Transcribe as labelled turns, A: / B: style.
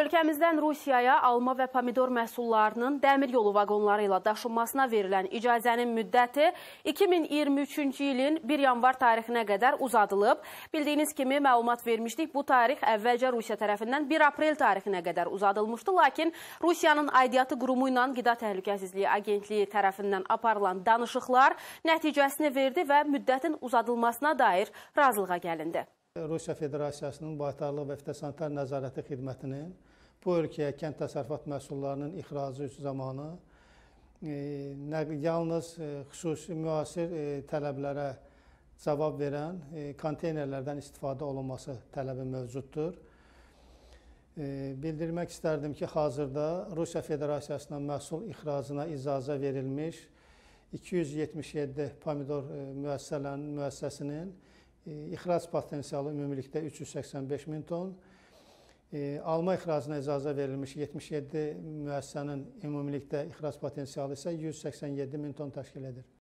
A: Ölkəmizdən Rusiyaya alma və pomidor məhsullarının dəmir yolu vaqonları ilə daşınmasına verilən icazənin müddəti 2023-cü ilin 1 yanvar tarixinə qədər uzadılıb. Bildiyiniz kimi məlumat vermişdik, bu tarix əvvəlcə Rusiya tərəfindən 1 aprel tarixinə qədər uzadılmışdı. Lakin Rusiyanın aidiyyatı qurumu ilə Qida Təhlükəsizliyi Agentliyi tərəfindən aparılan danışıqlar nəticəsini verdi və müddətin uzadılmasına dair razılığa gəlindi.
B: Rusiya Federasiyasının Baytarlıq və Fitosanitar Nəzarəti Xidmətinin bu ölkəyə kənd təsərrüfat məhsullarının ixracı zamanı e, yalnız e, xüsusi müasir e, tələblərə cavab verən konteynerlərdən istifadə olunması tələbi mövcuddur. Bildirmək istərdim ki, hazırda Rusiya Federasiyasına məhsul ixracına icazə verilmiş 277 pomidor müəssisələrinin müəssisəsinin E, ixrac potensialı ümumilikdə 385 min ton. E, alma ixracına icazə verilmiş 77 müəssisənin ümumilikdə ixrac potensialı isə 187 min ton təşkil edir.